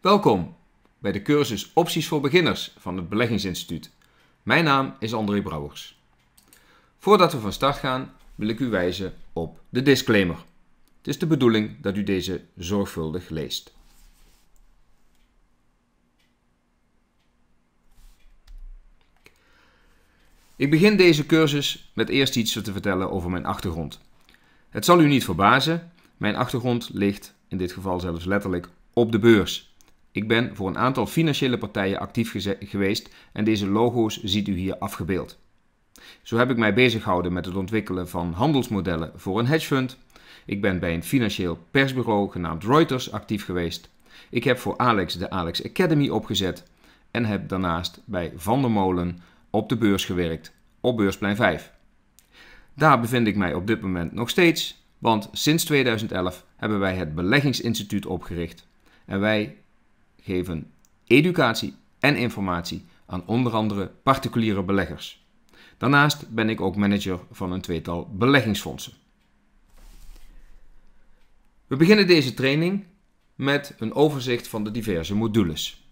Welkom bij de cursus Opties voor Beginners van het Beleggingsinstituut. Mijn naam is André Brouwers. Voordat we van start gaan, wil ik u wijzen op de disclaimer. Het is de bedoeling dat u deze zorgvuldig leest. Ik begin deze cursus met eerst iets te vertellen over mijn achtergrond. Het zal u niet verbazen, mijn achtergrond ligt in dit geval zelfs letterlijk op de beurs. Ik ben voor een aantal financiële partijen actief geweest en deze logo's ziet u hier afgebeeld. Zo heb ik mij bezighouden met het ontwikkelen van handelsmodellen voor een hedgefund. Ik ben bij een financieel persbureau genaamd Reuters actief geweest. Ik heb voor Alex de Alex Academy opgezet en heb daarnaast bij Van der Molen op de beurs gewerkt, op beursplein 5. Daar bevind ik mij op dit moment nog steeds, want sinds 2011 hebben wij het Beleggingsinstituut opgericht. En wij geven educatie en informatie aan onder andere particuliere beleggers. Daarnaast ben ik ook manager van een tweetal beleggingsfondsen. We beginnen deze training met een overzicht van de diverse modules.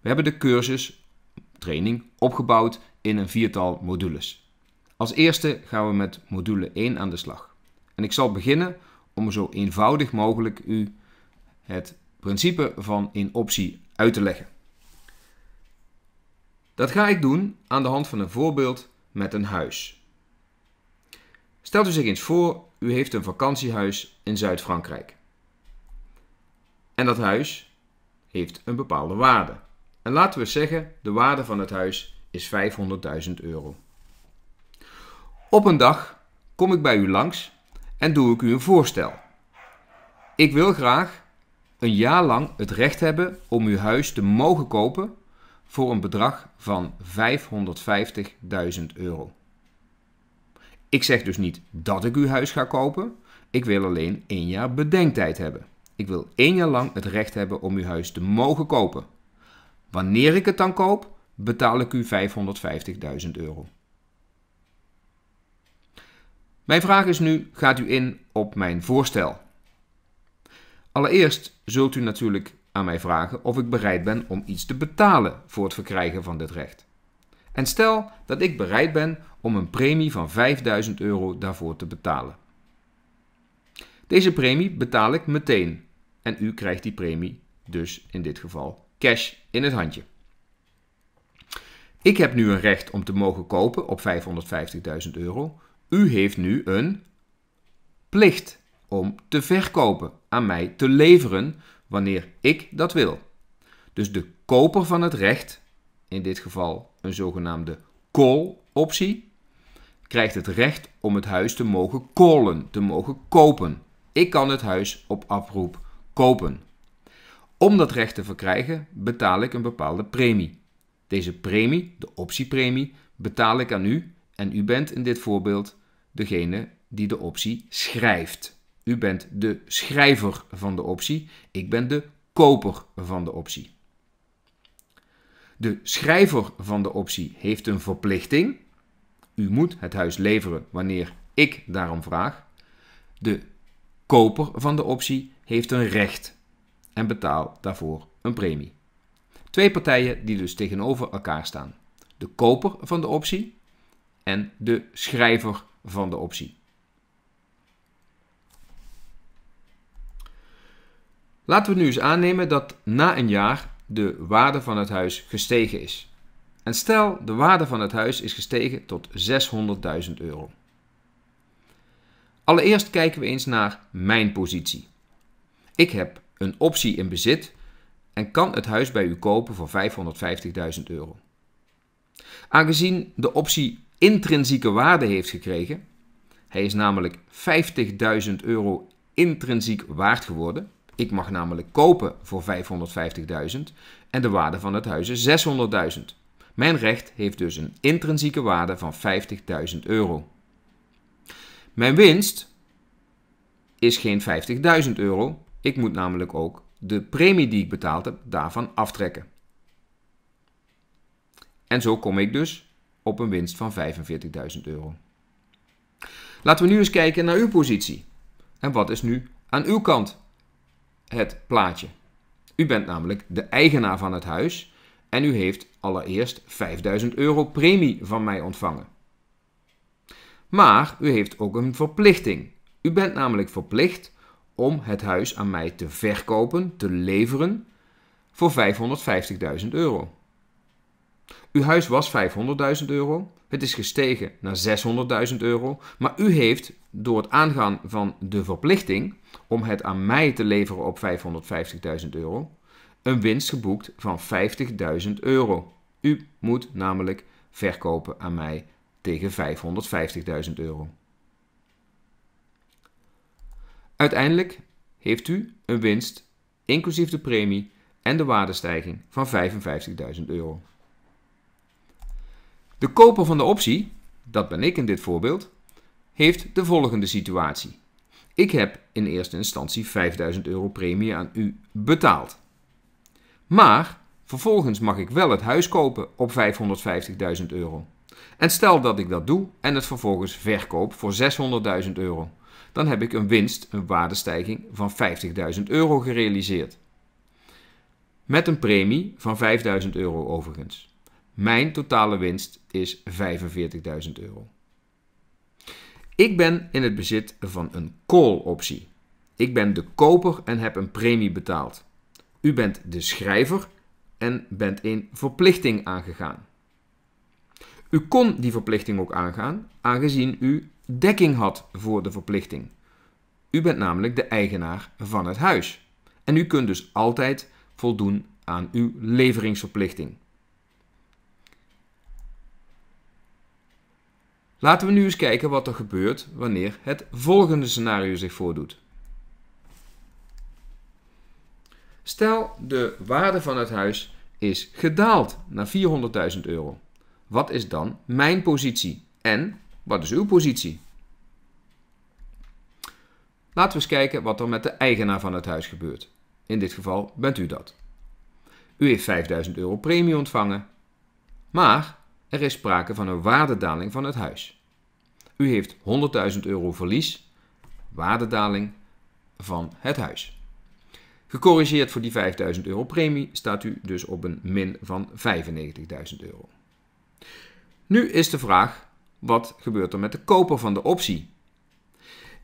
We hebben de cursus training opgebouwd in een viertal modules. Als eerste gaan we met module 1 aan de slag. En ik zal beginnen om zo eenvoudig mogelijk u het principe van in optie uit te leggen. Dat ga ik doen aan de hand van een voorbeeld met een huis. Stelt u zich eens voor, u heeft een vakantiehuis in Zuid-Frankrijk. En dat huis heeft een bepaalde waarde. En laten we zeggen, de waarde van het huis is 500.000 euro. Op een dag kom ik bij u langs en doe ik u een voorstel. Ik wil graag een jaar lang het recht hebben om uw huis te mogen kopen voor een bedrag van 550.000 euro. Ik zeg dus niet dat ik uw huis ga kopen, ik wil alleen één jaar bedenktijd hebben. Ik wil één jaar lang het recht hebben om uw huis te mogen kopen. Wanneer ik het dan koop, betaal ik u 550.000 euro. Mijn vraag is nu: gaat u in op mijn voorstel? Allereerst zult u natuurlijk aan mij vragen of ik bereid ben om iets te betalen voor het verkrijgen van dit recht. En stel dat ik bereid ben om een premie van 5000 euro daarvoor te betalen. Deze premie betaal ik meteen en u krijgt die premie dus in dit geval cash in het handje. Ik heb nu een recht om te mogen kopen op 550.000 euro. U heeft nu een plicht om te verkopen, aan mij te leveren wanneer ik dat wil. Dus de koper van het recht, in dit geval een zogenaamde call-optie, krijgt het recht om het huis te mogen callen, te mogen kopen. Ik kan het huis op afroep kopen. Om dat recht te verkrijgen betaal ik een bepaalde premie. Deze premie, de optiepremie, betaal ik aan u en u bent in dit voorbeeld degene die de optie schrijft. U bent de schrijver van de optie, ik ben de koper van de optie. De schrijver van de optie heeft een verplichting. U moet het huis leveren wanneer ik daarom vraag. De koper van de optie heeft een recht en betaalt daarvoor een premie. Twee partijen die dus tegenover elkaar staan. De koper van de optie en de schrijver van de optie. Laten we nu eens aannemen dat na een jaar de waarde van het huis gestegen is. En stel, de waarde van het huis is gestegen tot 600.000 euro. Allereerst kijken we eens naar mijn positie. Ik heb een optie in bezit en kan het huis bij u kopen voor 550.000 euro. Aangezien de optie intrinsieke waarde heeft gekregen, hij is namelijk 50.000 euro intrinsiek waard geworden, ik mag namelijk kopen voor 550.000 en de waarde van het huis is 600.000. Mijn recht heeft dus een intrinsieke waarde van 50.000 euro. Mijn winst is geen 50.000 euro. Ik moet namelijk ook de premie die ik betaald heb daarvan aftrekken. En zo kom ik dus op een winst van 45.000 euro. Laten we nu eens kijken naar uw positie. En wat is nu aan uw kant? het plaatje. U bent namelijk de eigenaar van het huis en u heeft allereerst 5000 euro premie van mij ontvangen. Maar u heeft ook een verplichting. U bent namelijk verplicht om het huis aan mij te verkopen, te leveren voor 550.000 euro. Uw huis was 500.000 euro, het is gestegen naar 600.000 euro, maar u heeft door het aangaan van de verplichting om het aan mij te leveren op 550.000 euro, een winst geboekt van 50.000 euro. U moet namelijk verkopen aan mij tegen 550.000 euro. Uiteindelijk heeft u een winst, inclusief de premie en de waardestijging, van 55.000 euro. De koper van de optie, dat ben ik in dit voorbeeld, heeft de volgende situatie. Ik heb in eerste instantie 5000 euro premie aan u betaald. Maar vervolgens mag ik wel het huis kopen op 550.000 euro. En stel dat ik dat doe en het vervolgens verkoop voor 600.000 euro. Dan heb ik een winst, een waardestijging van 50.000 euro gerealiseerd. Met een premie van 5.000 euro overigens. Mijn totale winst is 45.000 euro. Ik ben in het bezit van een call-optie. Ik ben de koper en heb een premie betaald. U bent de schrijver en bent een verplichting aangegaan. U kon die verplichting ook aangaan, aangezien u dekking had voor de verplichting. U bent namelijk de eigenaar van het huis. En u kunt dus altijd voldoen aan uw leveringsverplichting. Laten we nu eens kijken wat er gebeurt wanneer het volgende scenario zich voordoet. Stel de waarde van het huis is gedaald naar 400.000 euro. Wat is dan mijn positie en wat is uw positie? Laten we eens kijken wat er met de eigenaar van het huis gebeurt. In dit geval bent u dat. U heeft 5000 euro premie ontvangen, maar er is sprake van een waardedaling van het huis. U heeft 100.000 euro verlies, waardedaling van het huis. Gecorrigeerd voor die 5000 euro premie staat u dus op een min van 95.000 euro. Nu is de vraag, wat gebeurt er met de koper van de optie?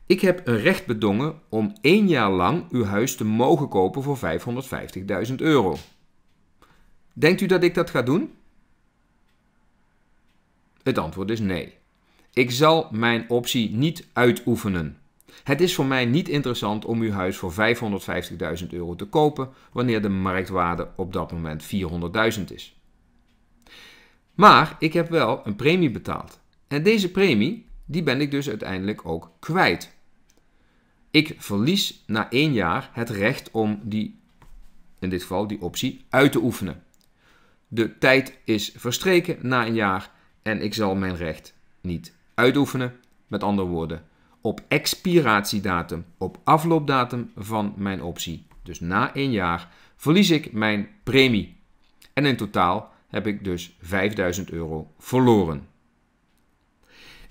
Ik heb een recht bedongen om één jaar lang uw huis te mogen kopen voor 550.000 euro. Denkt u dat ik dat ga doen? Het antwoord is nee. Ik zal mijn optie niet uitoefenen. Het is voor mij niet interessant om uw huis voor 550.000 euro te kopen wanneer de marktwaarde op dat moment 400.000 is. Maar ik heb wel een premie betaald. En deze premie, die ben ik dus uiteindelijk ook kwijt. Ik verlies na één jaar het recht om die, in dit geval die optie, uit te oefenen. De tijd is verstreken na een jaar en ik zal mijn recht niet uitoefenen. Met andere woorden, op expiratiedatum, op afloopdatum van mijn optie, dus na één jaar, verlies ik mijn premie. En in totaal heb ik dus 5000 euro verloren.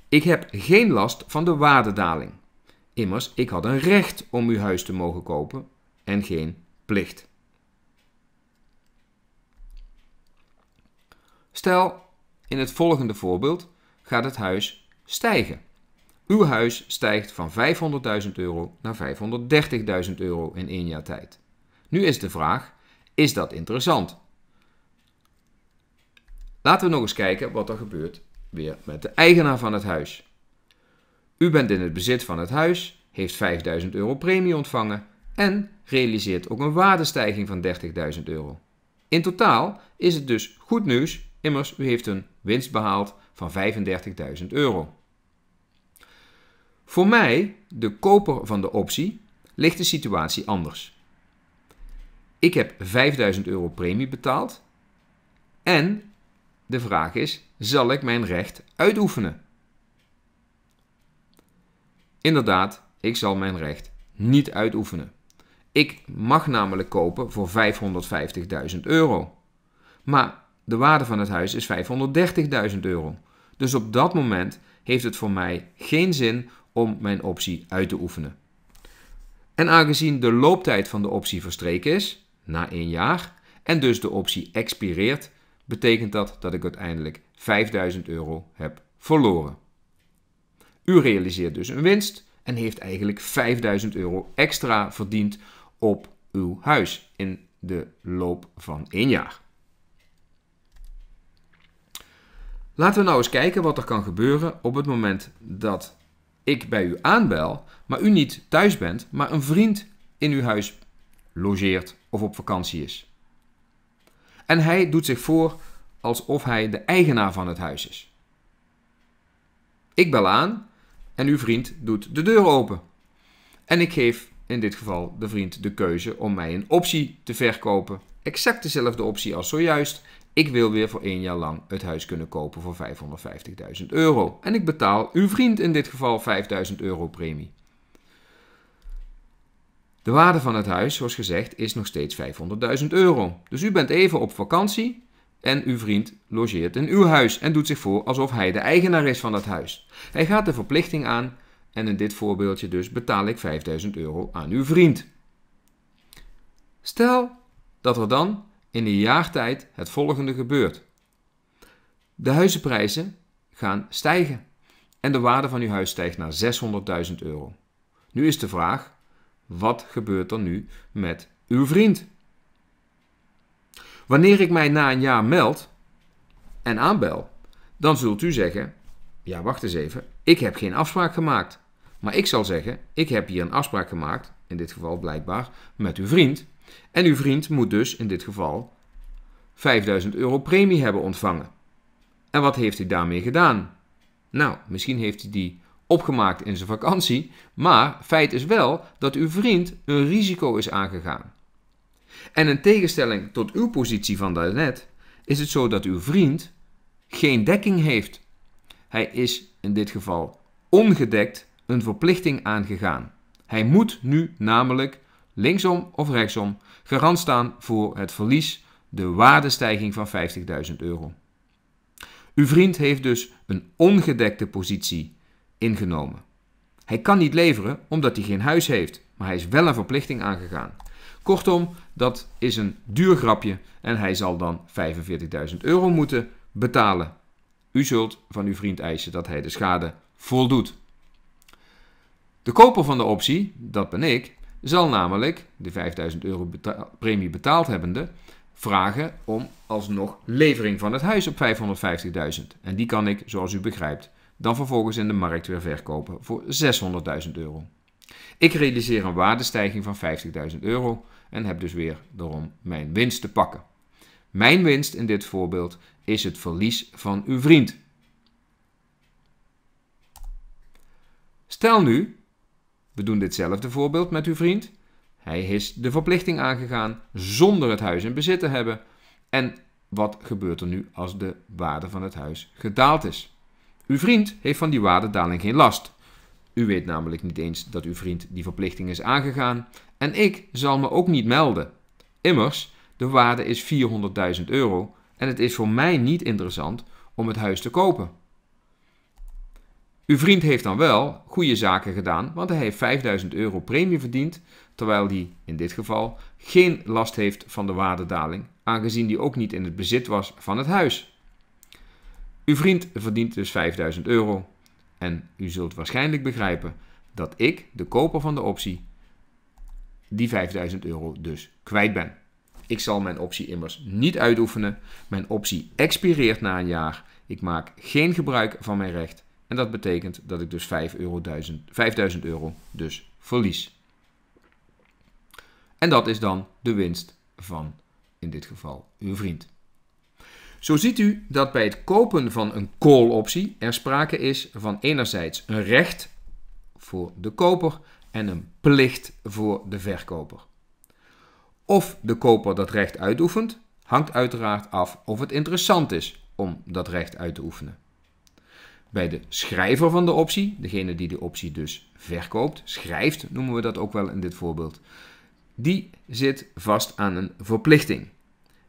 Ik heb geen last van de waardedaling. Immers, ik had een recht om uw huis te mogen kopen en geen plicht. Stel in het volgende voorbeeld gaat het huis stijgen. Uw huis stijgt van 500.000 euro naar 530.000 euro in één jaar tijd. Nu is de vraag, is dat interessant? Laten we nog eens kijken wat er gebeurt weer met de eigenaar van het huis. U bent in het bezit van het huis, heeft 5000 euro premie ontvangen en realiseert ook een waardestijging van 30.000 euro. In totaal is het dus goed nieuws Immers, u heeft een winst behaald van 35.000 euro. Voor mij, de koper van de optie, ligt de situatie anders. Ik heb 5000 euro premie betaald en de vraag is, zal ik mijn recht uitoefenen? Inderdaad, ik zal mijn recht niet uitoefenen. Ik mag namelijk kopen voor 550.000 euro. Maar de waarde van het huis is 530.000 euro. Dus op dat moment heeft het voor mij geen zin om mijn optie uit te oefenen. En aangezien de looptijd van de optie verstreken is, na één jaar, en dus de optie expireert, betekent dat dat ik uiteindelijk 5000 euro heb verloren. U realiseert dus een winst en heeft eigenlijk 5000 euro extra verdiend op uw huis in de loop van één jaar. Laten we nou eens kijken wat er kan gebeuren op het moment dat ik bij u aanbel, maar u niet thuis bent, maar een vriend in uw huis logeert of op vakantie is. En hij doet zich voor alsof hij de eigenaar van het huis is. Ik bel aan en uw vriend doet de deur open. En ik geef in dit geval de vriend de keuze om mij een optie te verkopen exact dezelfde optie als zojuist. Ik wil weer voor één jaar lang het huis kunnen kopen voor 550.000 euro. En ik betaal uw vriend in dit geval 5000 euro premie. De waarde van het huis, zoals gezegd, is nog steeds 500.000 euro. Dus u bent even op vakantie en uw vriend logeert in uw huis en doet zich voor alsof hij de eigenaar is van dat huis. Hij gaat de verplichting aan en in dit voorbeeldje dus betaal ik 5000 euro aan uw vriend. Stel dat er dan in een jaar tijd het volgende gebeurt. De huizenprijzen gaan stijgen en de waarde van uw huis stijgt naar 600.000 euro. Nu is de vraag: wat gebeurt er nu met uw vriend? Wanneer ik mij na een jaar meld en aanbel, dan zult u zeggen: Ja, wacht eens even, ik heb geen afspraak gemaakt. Maar ik zal zeggen: Ik heb hier een afspraak gemaakt, in dit geval blijkbaar met uw vriend. En uw vriend moet dus in dit geval 5000 euro premie hebben ontvangen. En wat heeft hij daarmee gedaan? Nou, misschien heeft hij die opgemaakt in zijn vakantie, maar feit is wel dat uw vriend een risico is aangegaan. En in tegenstelling tot uw positie van daarnet, is het zo dat uw vriend geen dekking heeft. Hij is in dit geval ongedekt een verplichting aangegaan. Hij moet nu namelijk linksom of rechtsom, garant staan voor het verlies, de waardestijging van 50.000 euro. Uw vriend heeft dus een ongedekte positie ingenomen. Hij kan niet leveren omdat hij geen huis heeft, maar hij is wel een verplichting aangegaan. Kortom, dat is een duur grapje en hij zal dan 45.000 euro moeten betalen. U zult van uw vriend eisen dat hij de schade voldoet. De koper van de optie, dat ben ik, zal namelijk de 5000 euro premie betaald hebbende vragen om alsnog levering van het huis op 550.000. En die kan ik, zoals u begrijpt, dan vervolgens in de markt weer verkopen voor 600.000 euro. Ik realiseer een waardestijging van 50.000 euro en heb dus weer daarom mijn winst te pakken. Mijn winst in dit voorbeeld is het verlies van uw vriend. Stel nu we doen ditzelfde voorbeeld met uw vriend. Hij is de verplichting aangegaan zonder het huis in bezit te hebben. En wat gebeurt er nu als de waarde van het huis gedaald is? Uw vriend heeft van die waardedaling geen last. U weet namelijk niet eens dat uw vriend die verplichting is aangegaan en ik zal me ook niet melden. Immers, de waarde is 400.000 euro en het is voor mij niet interessant om het huis te kopen. Uw vriend heeft dan wel goede zaken gedaan, want hij heeft 5000 euro premie verdiend, terwijl hij in dit geval geen last heeft van de waardedaling, aangezien die ook niet in het bezit was van het huis. Uw vriend verdient dus 5000 euro. En u zult waarschijnlijk begrijpen dat ik, de koper van de optie, die 5000 euro dus kwijt ben. Ik zal mijn optie immers niet uitoefenen. Mijn optie expireert na een jaar. Ik maak geen gebruik van mijn recht. En dat betekent dat ik dus 5000 euro dus verlies. En dat is dan de winst van in dit geval uw vriend. Zo ziet u dat bij het kopen van een call-optie er sprake is van enerzijds een recht voor de koper en een plicht voor de verkoper. Of de koper dat recht uitoefent, hangt uiteraard af of het interessant is om dat recht uit te oefenen bij de schrijver van de optie, degene die de optie dus verkoopt, schrijft, noemen we dat ook wel in dit voorbeeld, die zit vast aan een verplichting.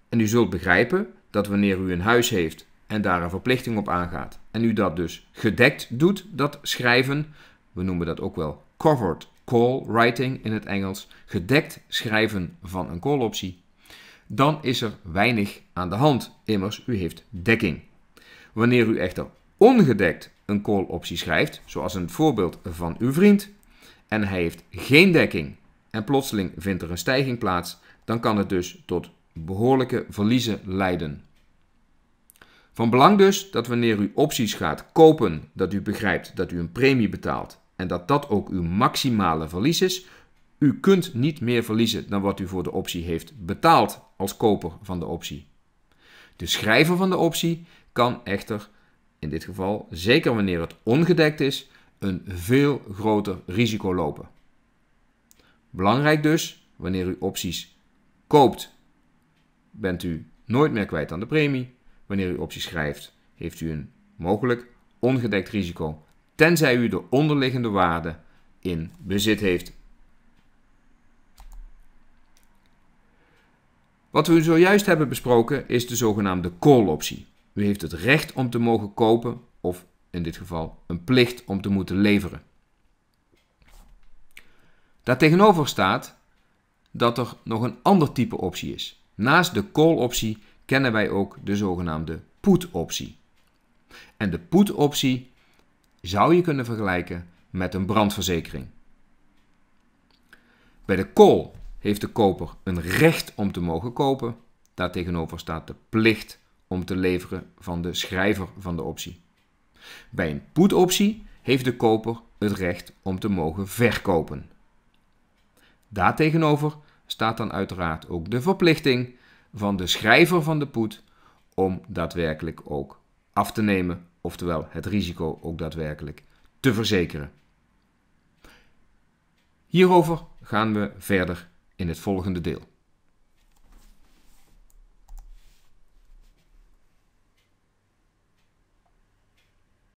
En u zult begrijpen dat wanneer u een huis heeft en daar een verplichting op aangaat, en u dat dus gedekt doet, dat schrijven, we noemen dat ook wel covered call writing in het Engels, gedekt schrijven van een call-optie, dan is er weinig aan de hand. Immers, u heeft dekking. Wanneer u echter ongedekt een call-optie schrijft, zoals een voorbeeld van uw vriend, en hij heeft geen dekking en plotseling vindt er een stijging plaats, dan kan het dus tot behoorlijke verliezen leiden. Van belang dus dat wanneer u opties gaat kopen, dat u begrijpt dat u een premie betaalt en dat dat ook uw maximale verlies is. U kunt niet meer verliezen dan wat u voor de optie heeft betaald als koper van de optie. De schrijver van de optie kan echter in dit geval, zeker wanneer het ongedekt is, een veel groter risico lopen. Belangrijk dus, wanneer u opties koopt, bent u nooit meer kwijt aan de premie. Wanneer u opties schrijft, heeft u een mogelijk ongedekt risico, tenzij u de onderliggende waarde in bezit heeft. Wat we zojuist hebben besproken is de zogenaamde call-optie. U heeft het recht om te mogen kopen, of in dit geval een plicht om te moeten leveren. Daartegenover staat dat er nog een ander type optie is. Naast de call-optie kennen wij ook de zogenaamde put-optie. En de put-optie zou je kunnen vergelijken met een brandverzekering. Bij de call heeft de koper een recht om te mogen kopen. Daartegenover staat de plicht om te leveren van de schrijver van de optie. Bij een put-optie heeft de koper het recht om te mogen verkopen. Daartegenover staat dan uiteraard ook de verplichting van de schrijver van de put om daadwerkelijk ook af te nemen, oftewel het risico ook daadwerkelijk te verzekeren. Hierover gaan we verder in het volgende deel.